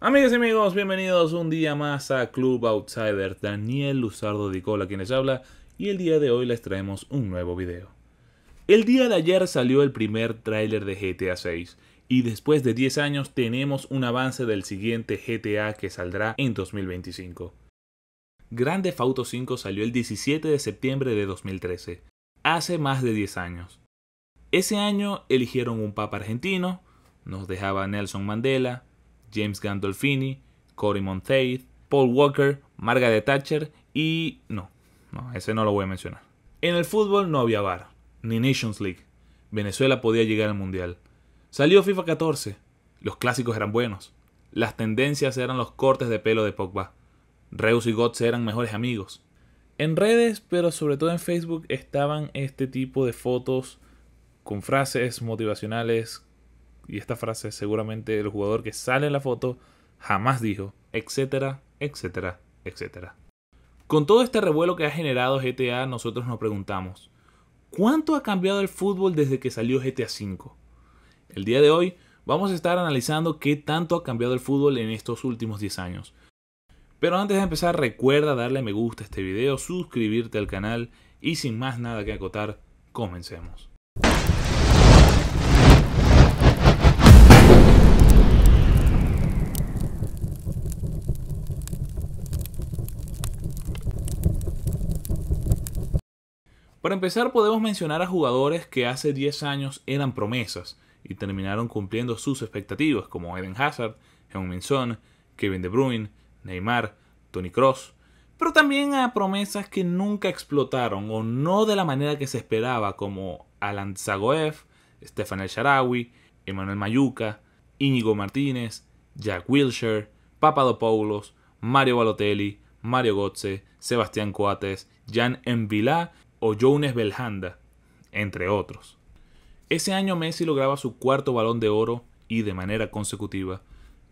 Amigos y amigos, bienvenidos un día más a Club Outsider. Daniel Luzardo Dicola quien les habla y el día de hoy les traemos un nuevo video. El día de ayer salió el primer tráiler de GTA 6 y después de 10 años tenemos un avance del siguiente GTA que saldrá en 2025. Grande Fauto 5 salió el 17 de septiembre de 2013, hace más de 10 años. Ese año eligieron un papa argentino, nos dejaba Nelson Mandela, James Gandolfini, Cory Monteith, Paul Walker, Margaret Thatcher y... no, no, ese no lo voy a mencionar. En el fútbol no había VAR, ni Nations League. Venezuela podía llegar al Mundial. Salió FIFA 14. Los clásicos eran buenos. Las tendencias eran los cortes de pelo de Pogba. Reus y Götze eran mejores amigos. En redes, pero sobre todo en Facebook, estaban este tipo de fotos con frases motivacionales y esta frase seguramente el jugador que sale en la foto jamás dijo, etcétera, etcétera, etcétera. Con todo este revuelo que ha generado GTA, nosotros nos preguntamos, ¿cuánto ha cambiado el fútbol desde que salió GTA V? El día de hoy vamos a estar analizando qué tanto ha cambiado el fútbol en estos últimos 10 años. Pero antes de empezar recuerda darle me gusta a este video, suscribirte al canal y sin más nada que acotar, comencemos. Para empezar podemos mencionar a jugadores que hace 10 años eran promesas y terminaron cumpliendo sus expectativas como Eden Hazard, heung Kevin De Bruyne, Neymar, Tony Cross, pero también a promesas que nunca explotaron o no de la manera que se esperaba como Alan Zagoev, Stefan El Sharawi, Emmanuel Mayuca, Íñigo Martínez, Jack Wilshere, Paulos, Mario Balotelli, Mario Gotze, Sebastián Coates, Jan Envilá o Jones Belhanda, entre otros. Ese año Messi lograba su cuarto balón de oro y de manera consecutiva.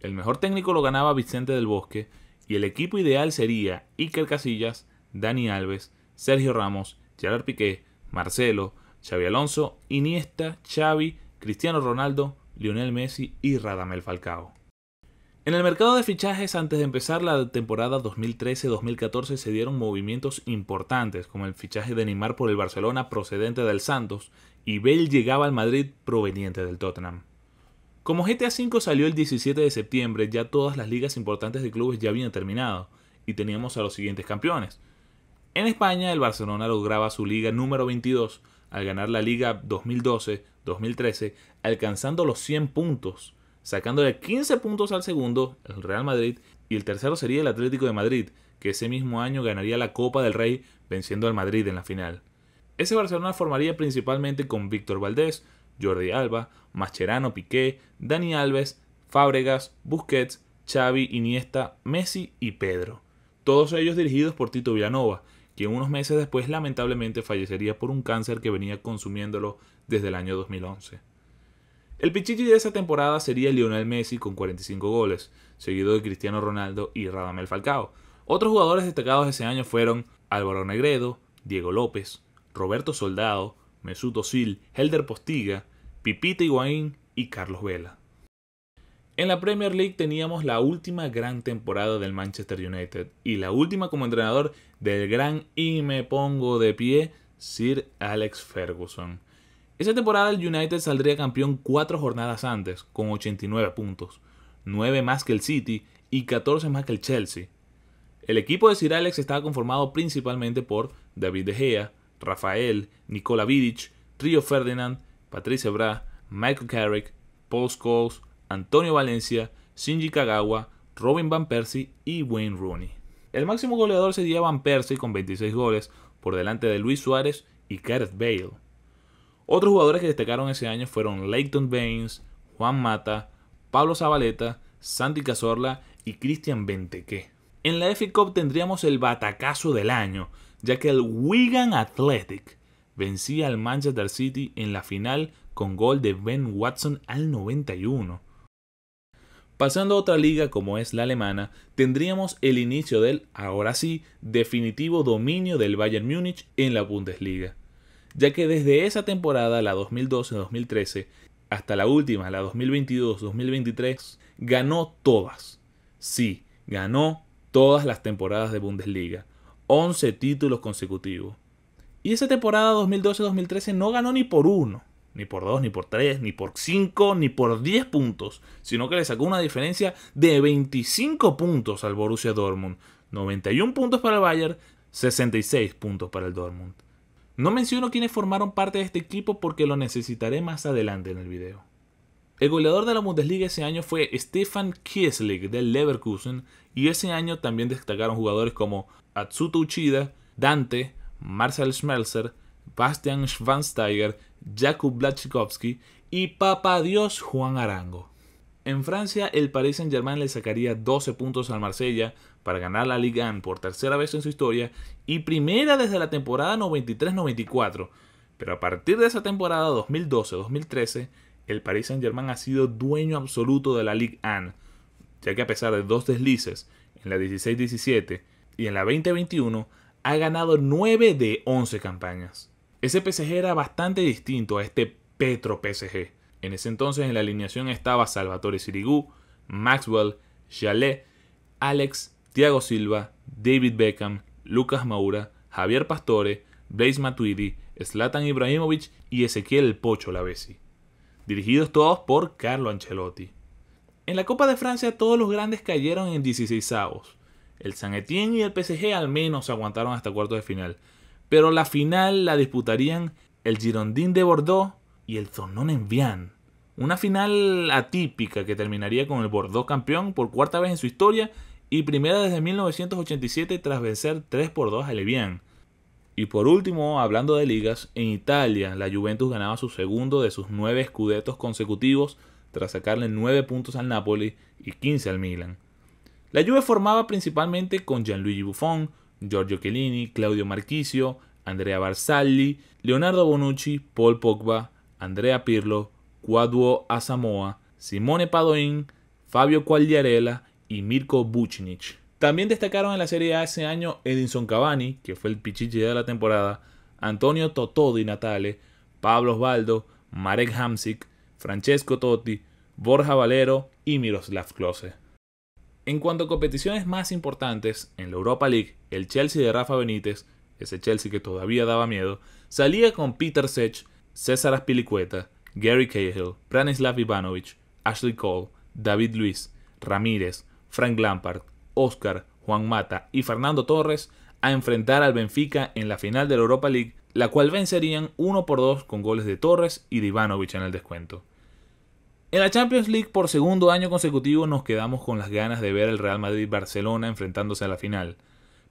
El mejor técnico lo ganaba Vicente del Bosque y el equipo ideal sería Iker Casillas, Dani Alves, Sergio Ramos, Gerard Piqué, Marcelo, Xavi Alonso, Iniesta, Xavi, Cristiano Ronaldo, Lionel Messi y Radamel Falcao. En el mercado de fichajes antes de empezar la temporada 2013-2014 se dieron movimientos importantes como el fichaje de Neymar por el Barcelona procedente del Santos y Bell llegaba al Madrid proveniente del Tottenham. Como GTA V salió el 17 de septiembre ya todas las ligas importantes de clubes ya habían terminado y teníamos a los siguientes campeones. En España el Barcelona lograba su liga número 22 al ganar la liga 2012-2013 alcanzando los 100 puntos sacando de 15 puntos al segundo, el Real Madrid, y el tercero sería el Atlético de Madrid, que ese mismo año ganaría la Copa del Rey venciendo al Madrid en la final. Ese Barcelona formaría principalmente con Víctor Valdés, Jordi Alba, Mascherano Piqué, Dani Alves, Fábregas, Busquets, Xavi, Iniesta, Messi y Pedro. Todos ellos dirigidos por Tito Villanova, quien unos meses después lamentablemente fallecería por un cáncer que venía consumiéndolo desde el año 2011. El Pichichi de esa temporada sería Lionel Messi con 45 goles, seguido de Cristiano Ronaldo y Radamel Falcao. Otros jugadores destacados ese año fueron Álvaro Negredo, Diego López, Roberto Soldado, Mesut Özil, Helder Postiga, Pipita Higuaín y Carlos Vela. En la Premier League teníamos la última gran temporada del Manchester United y la última como entrenador del gran y me pongo de pie Sir Alex Ferguson. Esa temporada el United saldría campeón cuatro jornadas antes, con 89 puntos, 9 más que el City y 14 más que el Chelsea. El equipo de Sir Alex estaba conformado principalmente por David De Gea, Rafael, Nicola Vidic, Rio Ferdinand, Patrice Evra, Michael Carrick, Paul Scholes, Antonio Valencia, Shinji Kagawa, Robin Van Persie y Wayne Rooney. El máximo goleador sería Van Persie con 26 goles, por delante de Luis Suárez y Gareth Bale. Otros jugadores que destacaron ese año fueron Leighton Baines, Juan Mata, Pablo Zabaleta, Santi Cazorla y Cristian Benteke. En la FA Cup tendríamos el batacazo del año, ya que el Wigan Athletic vencía al Manchester City en la final con gol de Ben Watson al 91. Pasando a otra liga como es la alemana, tendríamos el inicio del, ahora sí, definitivo dominio del Bayern Múnich en la Bundesliga ya que desde esa temporada, la 2012-2013, hasta la última, la 2022-2023, ganó todas. Sí, ganó todas las temporadas de Bundesliga, 11 títulos consecutivos. Y esa temporada 2012-2013 no ganó ni por uno, ni por dos, ni por tres, ni por cinco, ni por 10 puntos, sino que le sacó una diferencia de 25 puntos al Borussia Dortmund, 91 puntos para el Bayern, 66 puntos para el Dortmund. No menciono quienes formaron parte de este equipo porque lo necesitaré más adelante en el video. El goleador de la Bundesliga ese año fue Stefan Kiesling del Leverkusen y ese año también destacaron jugadores como Atsuto Uchida, Dante, Marcel Schmelzer, Bastian Schwansteiger, Jakub Blachikowski y Papadios Juan Arango. En Francia, el Paris Saint-Germain le sacaría 12 puntos al Marsella para ganar la Ligue 1 por tercera vez en su historia y primera desde la temporada 93-94. Pero a partir de esa temporada 2012-2013, el Paris Saint-Germain ha sido dueño absoluto de la Ligue 1, ya que a pesar de dos deslices en la 16-17 y en la 20-21, ha ganado 9 de 11 campañas. Ese PSG era bastante distinto a este Petro PSG en ese entonces en la alineación estaba Salvatore Sirigu, Maxwell, Chalet, Alex, Thiago Silva, David Beckham, Lucas Maura, Javier Pastore, Blaise Matuidi, Zlatan Ibrahimovic y Ezequiel Pocho Lavesi. Dirigidos todos por Carlo Ancelotti. En la Copa de Francia todos los grandes cayeron en 16 avos. El saint Etienne y el PSG al menos aguantaron hasta cuartos de final. Pero la final la disputarían el Girondin de Bordeaux y el Zonnón en Vian. Una final atípica que terminaría con el Bordeaux campeón por cuarta vez en su historia y primera desde 1987 tras vencer 3 por 2 a Levian. Y por último, hablando de ligas, en Italia la Juventus ganaba su segundo de sus 9 escudetos consecutivos tras sacarle 9 puntos al Napoli y 15 al Milan. La Juve formaba principalmente con Gianluigi Buffon, Giorgio Chiellini, Claudio Marchisio, Andrea Barsalli, Leonardo Bonucci, Paul Pogba, Andrea Pirlo, Cuaduo Asamoa, Simone Padoin, Fabio Quagliarella y Mirko Bucinic. También destacaron en la Serie A ese año Edinson Cavani, que fue el pichichi de la temporada, Antonio Totodi Natale, Pablo Osvaldo, Marek Hamsik, Francesco Totti, Borja Valero y Miroslav Klose. En cuanto a competiciones más importantes, en la Europa League, el Chelsea de Rafa Benítez, ese Chelsea que todavía daba miedo, salía con Peter Sech, César Aspilicueta, Gary Cahill, Branislav Ivanovich, Ashley Cole, David Luis, Ramírez, Frank Lampard, Oscar, Juan Mata y Fernando Torres a enfrentar al Benfica en la final de la Europa League, la cual vencerían 1 por 2 con goles de Torres y de Ivanovic en el descuento. En la Champions League por segundo año consecutivo nos quedamos con las ganas de ver el Real Madrid-Barcelona enfrentándose a la final.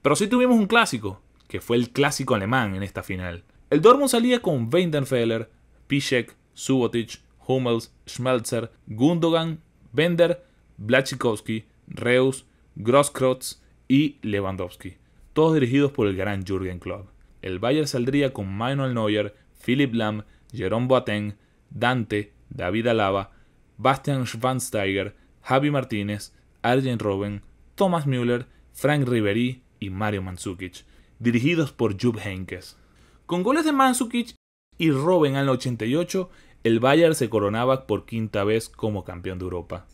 Pero sí tuvimos un clásico, que fue el clásico alemán en esta final. El Dortmund salía con Weidenfeller, Piszek, Subotic, Hummels, Schmelzer, Gundogan, Bender, Blachikowski, Reus, Grosskreutz y Lewandowski, todos dirigidos por el gran Jürgen Klopp. El Bayern saldría con Manuel Neuer, Philip Lahm, Jerome Boateng, Dante, David Alaba, Bastian Schwansteiger, Javi Martínez, Arjen Robben, Thomas Müller, Frank Ribery y Mario Mandzukic, dirigidos por Jupp Heynckes. Con goles de Mansukic y Robben al 88, el Bayern se coronaba por quinta vez como campeón de Europa.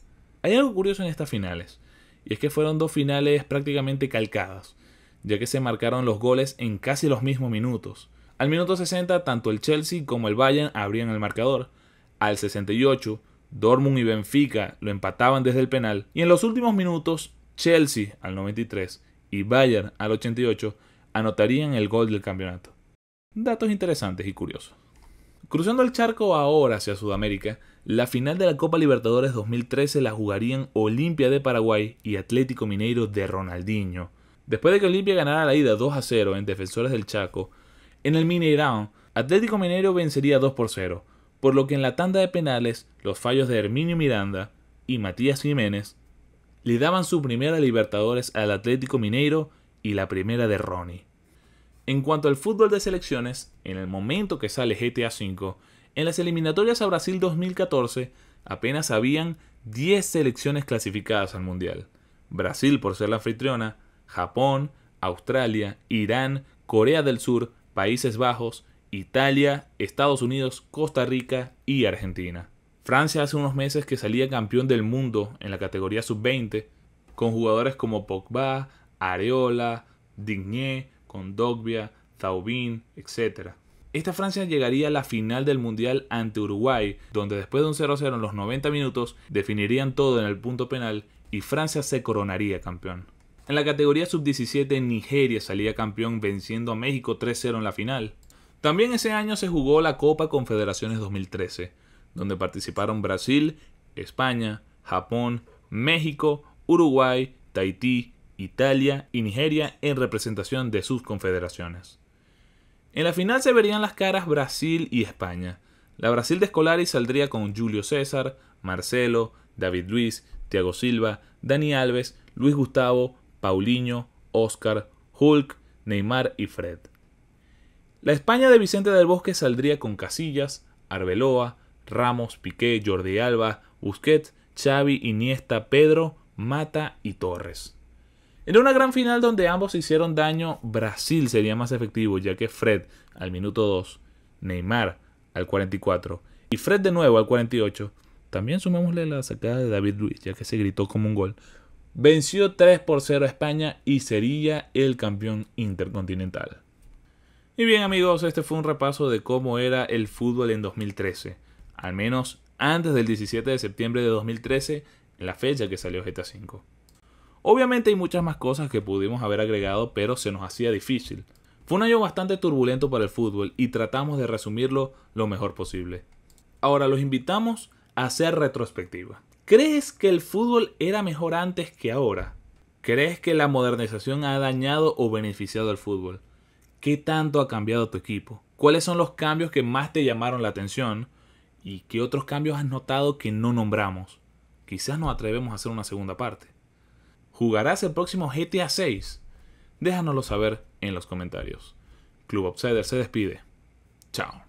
Hay algo curioso en estas finales, y es que fueron dos finales prácticamente calcadas, ya que se marcaron los goles en casi los mismos minutos. Al minuto 60, tanto el Chelsea como el Bayern abrían el marcador. Al 68, Dortmund y Benfica lo empataban desde el penal. Y en los últimos minutos, Chelsea al 93 y Bayern al 88 anotarían el gol del campeonato. Datos interesantes y curiosos. Cruzando el charco ahora hacia Sudamérica, la final de la Copa Libertadores 2013 la jugarían Olimpia de Paraguay y Atlético Mineiro de Ronaldinho. Después de que Olimpia ganara la ida 2 a 0 en Defensores del Chaco, en el Mineirão, Atlético Mineiro vencería 2 por 0, por lo que en la tanda de penales, los fallos de Herminio Miranda y Matías Jiménez le daban su primera Libertadores al Atlético Mineiro y la primera de Ronnie. En cuanto al fútbol de selecciones, en el momento que sale GTA V, en las eliminatorias a Brasil 2014 apenas habían 10 selecciones clasificadas al Mundial. Brasil por ser la anfitriona, Japón, Australia, Irán, Corea del Sur, Países Bajos, Italia, Estados Unidos, Costa Rica y Argentina. Francia hace unos meses que salía campeón del mundo en la categoría sub-20, con jugadores como Pogba, Areola, Digné, Dogbia, Zaubin, etc. Esta Francia llegaría a la final del Mundial ante Uruguay, donde después de un 0-0 en los 90 minutos definirían todo en el punto penal y Francia se coronaría campeón. En la categoría sub-17 Nigeria salía campeón venciendo a México 3-0 en la final. También ese año se jugó la Copa Confederaciones 2013, donde participaron Brasil, España, Japón, México, Uruguay, Tahití, Italia y Nigeria en representación de sus confederaciones. En la final se verían las caras Brasil y España. La Brasil de Scolari saldría con Julio César, Marcelo, David Luis, Thiago Silva, Dani Alves, Luis Gustavo, Paulinho, Oscar, Hulk, Neymar y Fred. La España de Vicente del Bosque saldría con Casillas, Arbeloa, Ramos, Piqué, Jordi Alba, Busquets, Xavi, Iniesta, Pedro, Mata y Torres. En una gran final donde ambos hicieron daño, Brasil sería más efectivo, ya que Fred al minuto 2, Neymar al 44 y Fred de nuevo al 48. También sumémosle la sacada de David Luis, ya que se gritó como un gol. Venció 3 por 0 a España y sería el campeón intercontinental. Y bien amigos, este fue un repaso de cómo era el fútbol en 2013. Al menos antes del 17 de septiembre de 2013, en la fecha que salió GTA V. Obviamente hay muchas más cosas que pudimos haber agregado, pero se nos hacía difícil. Fue un año bastante turbulento para el fútbol y tratamos de resumirlo lo mejor posible. Ahora los invitamos a hacer retrospectiva. ¿Crees que el fútbol era mejor antes que ahora? ¿Crees que la modernización ha dañado o beneficiado al fútbol? ¿Qué tanto ha cambiado tu equipo? ¿Cuáles son los cambios que más te llamaron la atención? ¿Y qué otros cambios has notado que no nombramos? Quizás nos atrevemos a hacer una segunda parte. ¿Jugarás el próximo GTA 6? Déjanoslo saber en los comentarios. Club Obsider se despide. Chao.